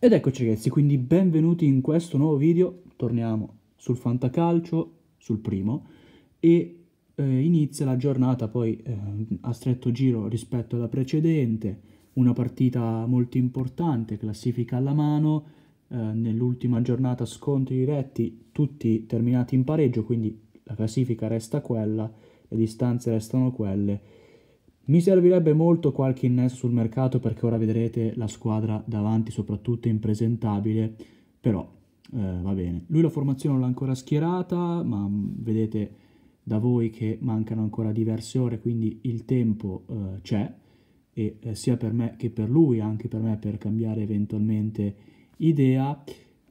Ed eccoci ragazzi, quindi benvenuti in questo nuovo video, torniamo sul fantacalcio, sul primo, e eh, inizia la giornata poi eh, a stretto giro rispetto alla precedente, una partita molto importante, classifica alla mano, eh, nell'ultima giornata scontri diretti, tutti terminati in pareggio, quindi la classifica resta quella, le distanze restano quelle, mi servirebbe molto qualche innesso sul mercato perché ora vedrete la squadra davanti soprattutto impresentabile, però eh, va bene. Lui la formazione non l'ha ancora schierata, ma mm, vedete da voi che mancano ancora diverse ore, quindi il tempo eh, c'è e eh, sia per me che per lui, anche per me per cambiare eventualmente idea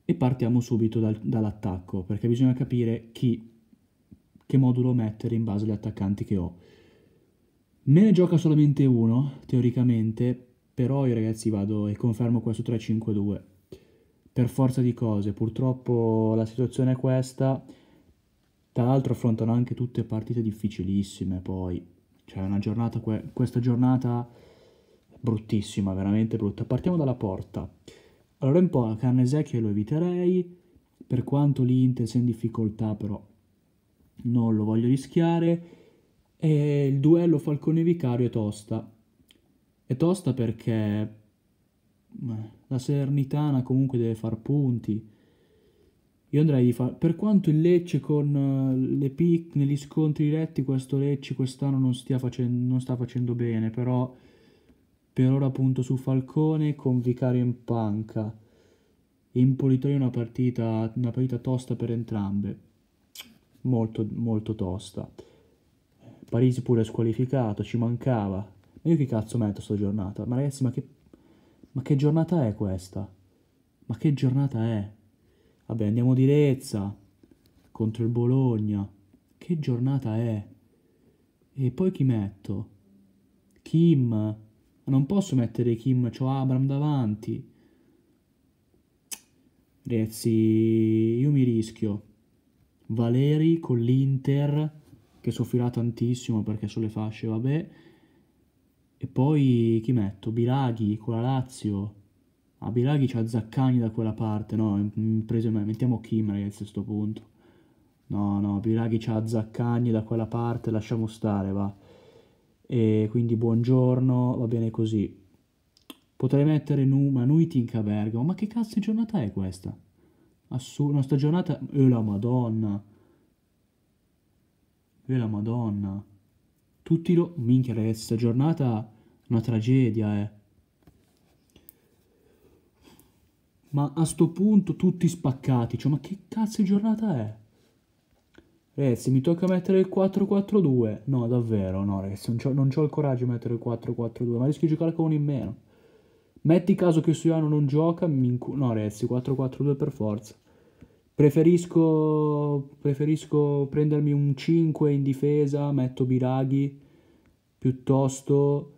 e partiamo subito dal, dall'attacco perché bisogna capire chi che modulo mettere in base agli attaccanti che ho. Me ne gioca solamente uno, teoricamente, però io ragazzi vado e confermo questo 3-5-2. Per forza di cose, purtroppo la situazione è questa. Tra l'altro affrontano anche tutte partite difficilissime poi. Cioè una giornata, que questa giornata bruttissima, veramente brutta. Partiamo dalla porta. Allora un po' a Carnesecchio lo eviterei, per quanto l'Inter sia in difficoltà però non lo voglio rischiare e il duello Falcone Vicario è Tosta. È Tosta perché la Salernitana comunque deve far punti. Io andrei di fare... Per quanto il Lecce con eh, le pic negli scontri diretti, questo Lecce quest'anno non, facendo, non sta facendo bene, però per ora punto su Falcone con Vicario in panca. In Torino una partita, una partita tosta per entrambe, molto, molto tosta. Parisi pure squalificato, ci mancava. Ma io che cazzo metto sta giornata? Ma ragazzi, ma che... ma che giornata è questa? Ma che giornata è? Vabbè, andiamo di Rezza contro il Bologna. Che giornata è? E poi chi metto? Kim. Ma non posso mettere Kim, c'ho Abram davanti. Ragazzi, io mi rischio. Valeri con l'Inter che soffrirà tantissimo perché sulle fasce, vabbè. E poi chi metto? Bilaghi con la Lazio. A ah, Bilaghi c'ha Zaccagni da quella parte, no? Preso me. Mettiamo Kim, ragazzi, a sto punto. No, no, Bilaghi c'ha Zaccagni da quella parte, lasciamo stare, va. E quindi buongiorno, va bene così. Potrei mettere Numa, Nuiting a Bergamo. Ma che cazzo di giornata è questa? Assurdo, nostra giornata... E la madonna! E la madonna. Tutti lo... Minchia, ragazzi, sta giornata una tragedia, eh. Ma a sto punto tutti spaccati. Cioè, ma che cazzo di giornata è? Ragazzi, mi tocca mettere il 4-4-2. No, davvero, no, ragazzi. Non ho il coraggio di mettere il 4-4-2. Ma rischio di giocare con uno in meno. Metti caso che Suyano non gioca. no, ragazzi, 4-4-2 per forza. Preferisco, preferisco prendermi un 5 in difesa, metto Biraghi, piuttosto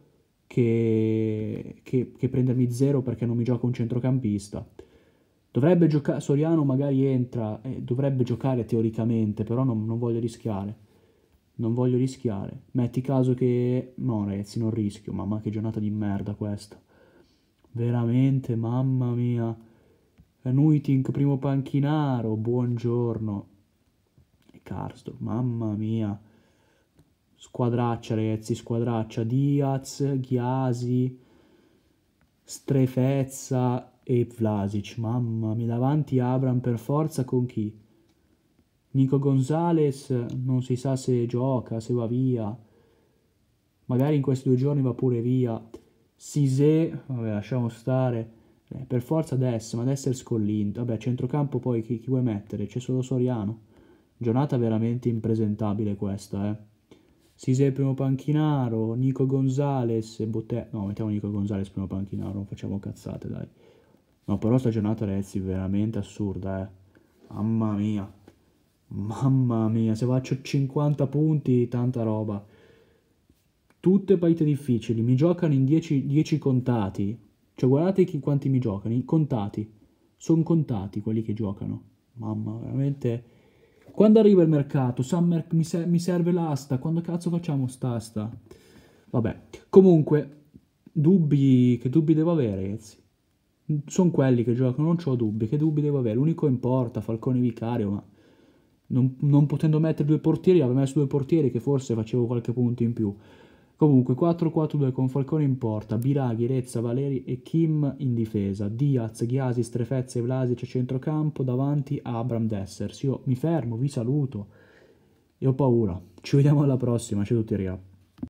che, che, che prendermi 0 perché non mi gioca un centrocampista. Dovrebbe giocare, Soriano magari entra, eh, dovrebbe giocare teoricamente, però non, non voglio rischiare non voglio rischiare. Metti caso che... No ragazzi, non rischio, mamma che giornata di merda questa. Veramente, mamma mia. Nuitink, primo panchinaro, buongiorno. E Karsdorp, mamma mia. Squadraccia, ragazzi, squadraccia. Diaz, Ghiasi, Strefezza e Vlasic. Mamma mia, davanti Abram per forza con chi? Nico Gonzalez non si sa se gioca, se va via. Magari in questi due giorni va pure via. Sisè, vabbè, lasciamo stare. Cioè, per forza adesso, ma adesso è scollinto. Vabbè, centrocampo poi chi, chi vuoi mettere? C'è solo Soriano. Giornata veramente impresentabile questa, eh. Sise il primo panchinaro, Nico Gonzales, Botte... No, mettiamo Nico Gonzales primo panchinaro, non facciamo cazzate, dai. No, però sta giornata, ragazzi, veramente assurda, eh. Mamma mia. Mamma mia, se faccio 50 punti, tanta roba. Tutte partite difficili, mi giocano in 10 contati. Cioè, guardate chi, quanti mi giocano, contati. Sono contati quelli che giocano. Mamma, veramente... Quando arriva il mercato? Summer, mi, ser mi serve l'asta. Quando cazzo facciamo st'asta? Vabbè. Comunque, dubbi... Che dubbi devo avere, ragazzi? Sono quelli che giocano, non ho dubbi. Che dubbi devo avere? L'unico in porta, Falcone Vicario, ma... Non, non potendo mettere due portieri, avevo messo due portieri che forse facevo qualche punto in più. Comunque 4-4-2 con Falcone in porta, Biraghi, Rezza, Valeri e Kim in difesa, Diaz, Ghiasi, Strefezza e Vlasic a centrocampo, davanti a Abram Dessers. Io mi fermo, vi saluto e ho paura. Ci vediamo alla prossima, ciao a tutti ragazzi.